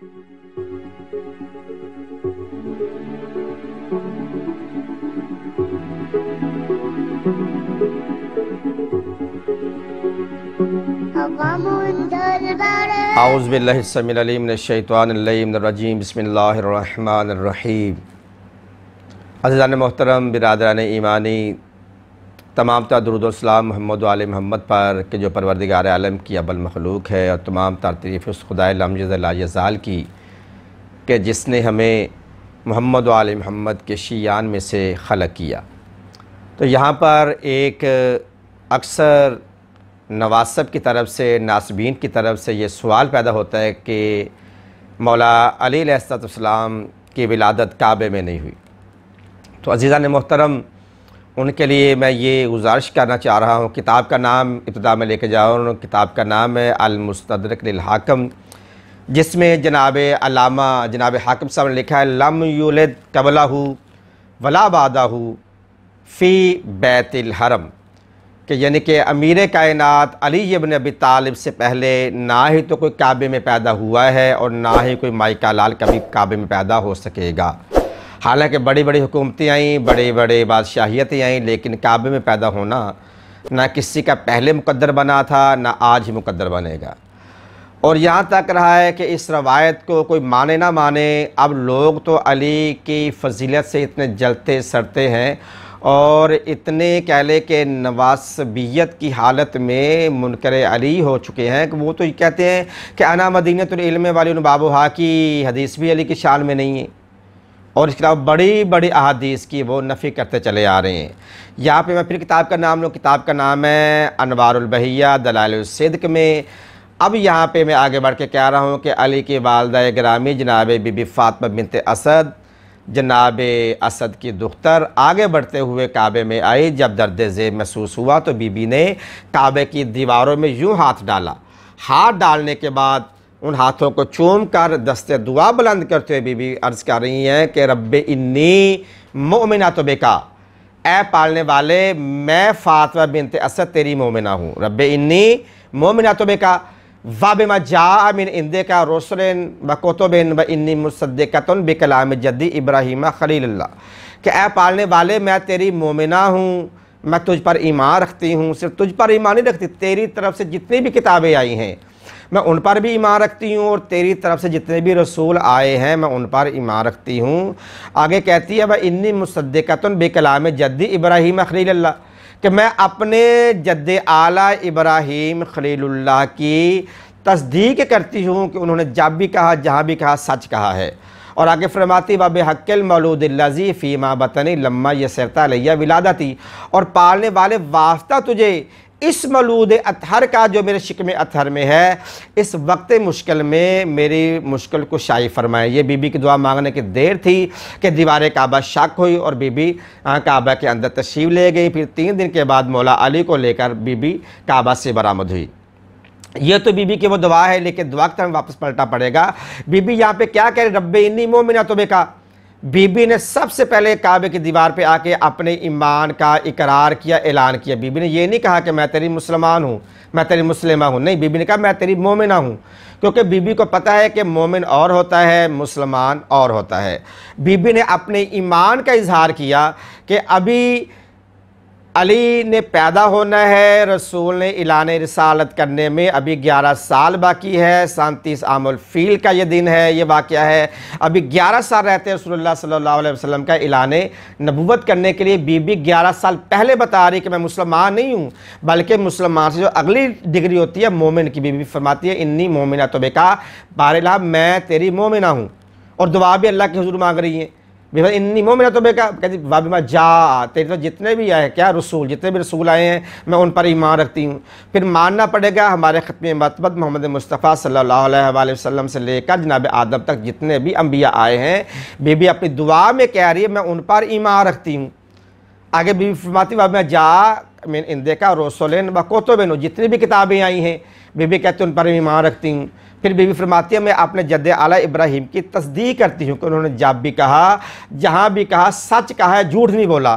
أعوذ بالله السميع العليم من الشیطان اللیم الرجیم بسم اللہ الرحمن الرحیم عزیزان محترم برادران ایمانی تمام تعداد درود الاام محمد علیہ محمد پر کہ جو پروردگار عالم کی ابل مخلوق ہے اور تمام تریف اس خدا لمجز اللہ یزال کی کہ جس نے ہمیں محمد عل محمد کے شیعان میں سے خلق کیا تو یہاں پر ایک اکثر نواسب کی طرف سے ناسبین کی طرف سے یہ سوال پیدا ہوتا ہے کہ مولا علی علیہ السلام کی ولادت کعبے میں نہیں ہوئی تو عزیزہ نے محترم ان کے لیے میں یہ گزارش کرنا چاہ رہا ہوں کتاب کا نام ابتدا میں لے کے جاؤں کتاب کا نام ہے المستدرک للحاکم جس میں جناب علامہ جناب حاکم صاحب نے لکھا ہے لم یولد قبلہ ولا بادہ فی بیت الحرم کہ یعنی کہ امیر کائنات علی ابن ابی طالب سے پہلے نہ ہی تو کوئی کعبے میں پیدا ہوا ہے اور نہ ہی کوئی مائکہ لال کبھی کعبے میں پیدا ہو سکے گا حالانکہ بڑی بڑی حکومتیں آئیں بڑی بڑے بادشاہیتیں آئیں لیکن کعبے میں پیدا ہونا نہ کسی کا پہلے مقدر بنا تھا نہ آج ہی مقدر بنے گا اور یہاں تک رہا ہے کہ اس روایت کو کوئی مانے نہ مانے اب لوگ تو علی کی فضیلت سے اتنے جلتے سڑتے ہیں اور اتنے کہلے لے کہ نواسبیت کی حالت میں منکر علی ہو چکے ہیں کہ وہ تو یہ کہتے ہیں کہ انا مدینت العلمِ والی بابو ہا کی حدیث بھی علی کی شان میں نہیں ہے اور اس کے علاوہ بڑی بڑی احادیث کی وہ نفی کرتے چلے آ رہے ہیں یہاں پہ میں پھر کتاب کا نام لوں کتاب کا نام ہے انوار البحیہ دلائل الصدق میں اب یہاں پہ میں آگے بڑھ کے کہہ رہا ہوں کہ علی کی والدہ گرامی جناب بی بی فاطمہ بنت اسد جناب اسد کی دختر آگے بڑھتے ہوئے کعبے میں آئی جب درد زیب محسوس ہوا تو بی بی نے کعبے کی دیواروں میں یوں ہاتھ ڈالا ہاتھ ڈالنے کے بعد ان ہاتھوں کو چوم کر دست دعا بلند کرتے ہوئے بی بی عرض کر رہی ہیں کہ رب انی مومنات بے کا اے پالنے والے میں فاطوہ بنت اسد تیری مومنہ ہوں رب انی مومنہ تو بے کا و بہ جا من اندے کا روسرین و کتبین و انی مصدقتن بکلام جدی ابراہیم خلیل اللہ کہ اے پالنے والے میں تیری مومنہ ہوں میں تجھ پر ایمان رکھتی ہوں صرف تجھ پر ایمان نہیں رکھتی تیری طرف سے جتنی بھی کتابیں آئی ہیں میں ان پر بھی ایمان رکھتی ہوں اور تیری طرف سے جتنے بھی رسول آئے ہیں میں ان پر ایمان رکھتی ہوں آگے کہتی ہے اب مُصَدِّقَتُن بِقَلَامِ جَدِّ کلام جدی ابراہیم اللہ کہ میں اپنے جد اعلیٰ ابراہیم خلیل اللہ کی تصدیق کرتی ہوں کہ انہوں نے جب بھی کہا جہاں بھی کہا سچ کہا ہے اور آگے فرماتی باب حقل مولود اللزی فیمہ بطنی لما یسرتا علیہ ولادتی اور پالنے والے واسطہ تجھے اس ملود اطہر کا جو میرے شکم اطہر میں ہے اس وقت مشکل میں میری مشکل کو شائع فرمائے یہ بی بی کی دعا مانگنے کی دیر تھی کہ دیوار کعبہ شک ہوئی اور بی بی کعبہ کے اندر تشریف لے گئی پھر تین دن کے بعد مولا علی کو لے کر بی بی کعبہ سے برآمد ہوئی یہ تو بی بی کی وہ دعا ہے لیکن دعا کتا ہمیں واپس پلٹا پڑے گا بی بی یہاں پہ کیا کہہ رہے رب انی مومنہ نہ تو بے بی بی نے سب سے پہلے کعبے کی دیوار پہ آ کے اپنے ایمان کا اقرار کیا اعلان کیا بی بی نے یہ نہیں کہا کہ میں تیری مسلمان ہوں میں تیری مسلمہ ہوں نہیں بی بی نے کہا میں تیری مومنہ ہوں کیونکہ بی بی کو پتہ ہے کہ مومن اور ہوتا ہے مسلمان اور ہوتا ہے بی بی نے اپنے ایمان کا اظہار کیا کہ ابھی علی نے پیدا ہونا ہے رسول نے اعلان رسالت کرنے میں ابھی گیارہ سال باقی ہے سانتیس عام الفیل کا یہ دن ہے یہ واقعہ ہے ابھی گیارہ سال رہتے رسول اللہ صلی اللہ علیہ وسلم کا اعلان نبوت کرنے کے لیے بی بی گیارہ سال پہلے بتا رہی کہ میں مسلمان نہیں ہوں بلکہ مسلمان سے جو اگلی ڈگری ہوتی ہے مومن کی بی بی فرماتی ہے انی مومنہ تو بیکا کہا بارلا میں تیری مومنہ ہوں اور دعا بھی اللہ کے حضور مانگ رہی ہیں انی مومن تو بے کہا کہ بابما جا تیری تو جتنے بھی آئے ہیں کیا رسول جتنے بھی رسول آئے ہیں میں ان پر ایمان رکھتی ہوں پھر ماننا پڑے گا ہمارے ختم مطبط محمد مصطفیٰ صلی اللہ علیہ وآلہ وسلم سے لے کر جناب آدم تک جتنے بھی انبیاء آئے ہیں بی بی اپنی دعا میں کہہ رہی ہے میں ان پر ایمان رکھتی ہوں آگے بی بی فرماتی باب میں جا میں ان دیکھا روسول بوتو بین جتنی بھی کتابیں آئی ہیں بی بی کہتی ان پر ایمان رکھتی ہوں پھر بی بی فرماتی ہے میں اپنے جد اعلیٰ ابراہیم کی تصدیق کرتی ہوں کہ انہوں نے جب بھی کہا جہاں بھی کہا سچ کہا ہے جھوٹ نہیں بولا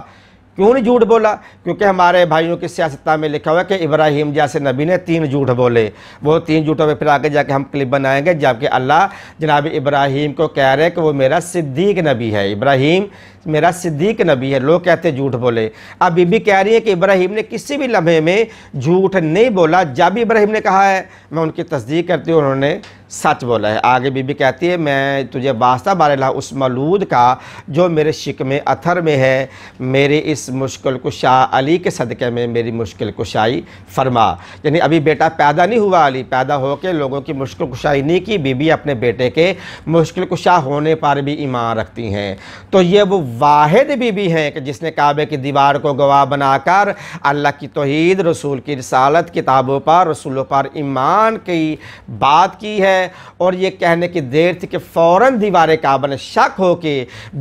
کیوں نہیں جھوٹ بولا کیونکہ ہمارے بھائیوں کی سیاستہ میں لکھا ہوا ہے کہ ابراہیم جیسے نبی نے تین جھوٹ بولے وہ تین جھوٹوں میں پھر آگے جا کے ہم کلپ بنائیں گے جبکہ اللہ جناب ابراہیم کو کہہ رہے کہ وہ میرا صدیق نبی ہے ابراہیم میرا صدیق نبی ہے لوگ کہتے ہیں جھوٹ بولے اب بی بی کہہ رہی ہے کہ ابراہیم نے کسی بھی لمحے میں جھوٹ نہیں بولا جب بھی ابراہیم نے کہا ہے میں ان کی تصدیق کرتی ہوں انہوں نے سچ بولا ہے آگے بی بی کہتی ہے میں تجھے واسطہ بار اللہ اس ملود کا جو میرے شکم اتھر میں ہے میرے اس اس مشکل کشا علی کے صدقے میں میری مشکل کشائی فرما یعنی ابھی بیٹا پیدا نہیں ہوا علی پیدا ہو کے لوگوں کی مشکل کشائی نہیں کی بیوی اپنے بیٹے کے مشکل کشا ہونے پر بھی ایمان رکھتی ہیں تو یہ وہ واحد بی بی ہیں کہ جس نے کعبے کی دیوار کو گواہ بنا کر اللہ کی توحید رسول کی رسالت کتابوں پر رسولوں پر ایمان کی بات کی ہے اور یہ کہنے کی دیر تھی کہ فوراً دیوار کعبہ نے شک ہو کے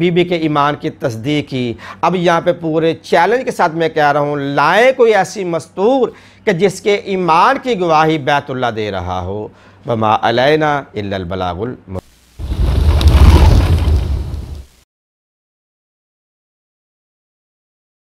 بیوی کے ایمان کی تصدیق کی اب یہاں پہ پورے چیلنج کے ساتھ میں کہہ رہا ہوں لائے کوئی ایسی مستور کہ جس کے ایمان کی گواہی بیت اللہ دے رہا ہو علینا النا البلاغ الم